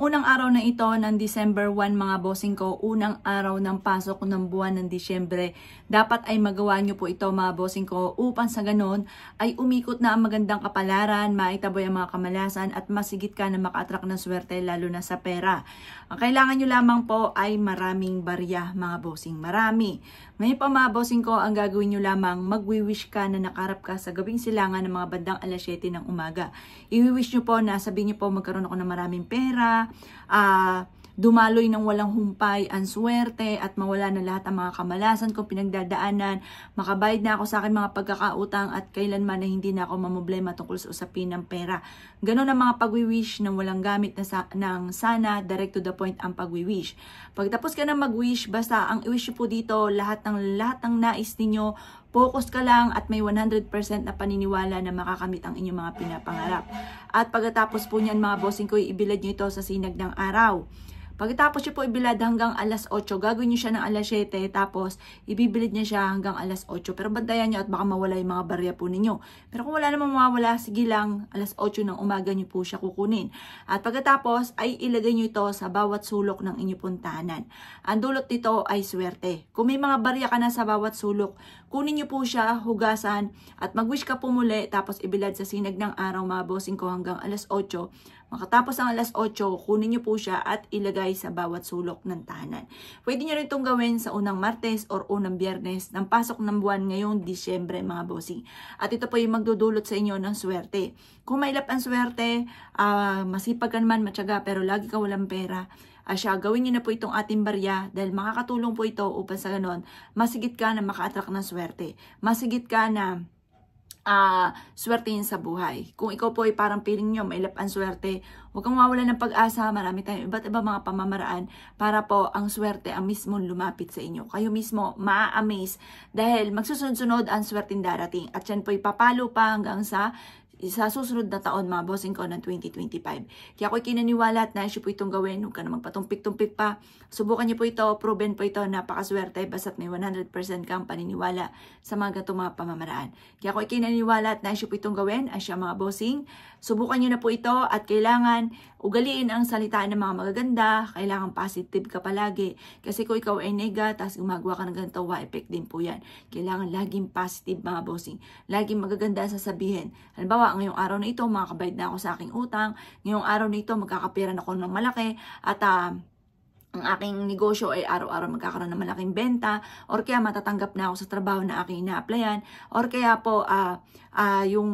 Unang araw na ito ng December 1 mga bossing ko, unang araw ng pasok ng buwan ng Disyembre. Dapat ay magawa nyo po ito mga bossing ko upang sa ganon ay umikot na ang magandang kapalaran, maitaboy ang mga kamalasan at masigit ka na maka-attract ng swerte lalo na sa pera. Ang kailangan nyo lamang po ay maraming barya mga bossing, marami. Ngayon pa mga bossing ko, ang gagawin nyo lamang magwi-wish ka na nakarap ka sa gabing silangan ng mga bandang alas 7 ng umaga. Iwi-wish nyo po na sabihin nyo po magkaroon ako ng maraming pera, pera, uh, dumaloy ng walang humpay ang swerte at mawala na lahat ang mga kamalasan ko pinagdadaanan, makabayad na ako sa akin mga pagkakautang at kailanman na hindi na ako mamoblema tungkol sa usapin ng pera. Ganon ang mga pagwi-wish ng walang gamit na sa, ng sana, direct to the point ang pagwi-wish. Pagtapos ka na mag-wish, basta ang wish po dito, lahat ng lahat ng nais ninyo, Focus ka lang at may 100% na paniniwala na makakamit ang inyong mga pinapangarap. At pagkatapos po niyan mga bossing ko, ibilad niyo ito sa sinag ng araw. Pagkatapos niyo po ibilad hanggang alas 8, gagawin niyo siya ng alas 7, tapos ibibilid nyo siya hanggang alas 8. Pero bantayan niyo at baka mawala yung mga barya po ninyo. Pero kung wala namang mawawala, sige lang, alas 8 ng umaga niyo po siya kukunin. At pagkatapos ay ilagay niyo ito sa bawat sulok ng inyong puntahanan. Ang dulot nito ay swerte. Kung may mga barya ka na sa bawat sulok, Kunin niyo po siya, hugasan, at mag-wish ka po muli, tapos ibilad sa sinag ng araw mga bossing ko hanggang alas 8. Makatapos ang alas 8, kunin niyo po siya at ilagay sa bawat sulok ng tahanan. Pwede niyo rin itong gawin sa unang Martes or unang Biyernes ng pasok ng buwan ngayong Disyembre mga bossing. At ito po yung magdudulot sa inyo ng swerte. Kung may mailap ang swerte, uh, masipag ka naman, matyaga, pero lagi ka walang pera, uh, gawin niyo na po itong ating barya dahil makakatulong po ito upang sa ganon, masigit ka na maka-attract ng swerte. Masigit ka na uh, ah, swertein sa buhay. Kung ikaw po ay parang piling nyo, may lap ang swerte, huwag kang mawala ng pag-asa. Marami tayong iba't iba mga pamamaraan para po ang swerte ang mismo lumapit sa inyo. Kayo mismo maa-amaze dahil magsusunod-sunod ang swerte darating. At yan po ipapalo pa hanggang sa sa susunod na taon mga bossing ko ng 2025. Kaya ako'y kinaniwala at naisip po itong gawin. Huwag ka na magpatumpik-tumpik pa. Subukan niyo po ito. Proven po ito. Napakaswerte. Basta't may 100% kang paniniwala sa mga gatong mga pamamaraan. Kaya ako'y kinaniwala at naisip po itong gawin. Asya mga bossing. Subukan niyo na po ito at kailangan ugaliin ang salita ng mga magaganda. Kailangan positive ka palagi. Kasi kung ikaw ay nega, tapos gumagawa ka ng ganito, wa effect din po yan. Kailangan laging positive mga bossing. Laging magaganda sasabihin. Halimbawa, nagawa ngayong araw na ito, makakabayad na ako sa aking utang, ngayong araw na ito, magkakapiran ako ng malaki, at uh, ang aking negosyo ay araw-araw magkakaroon ng malaking benta or kaya matatanggap na ako sa trabaho na aking ina-applyan or kaya po uh, uh, yung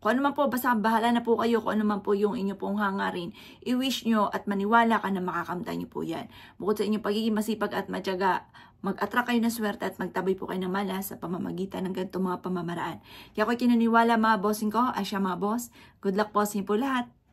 kung ano man po basta bahala na po kayo kung ano man po yung inyo pong hangarin i-wish nyo at maniwala ka na makakamtan nyo po yan bukod sa inyong pagiging masipag at matyaga mag-attract kayo ng swerte at magtabay po kayo ng malas sa pamamagitan ng ganito mga pamamaraan. Kaya ako'y kinaniwala mga bossing ko, asya mga boss, good luck po sa inyo po lahat.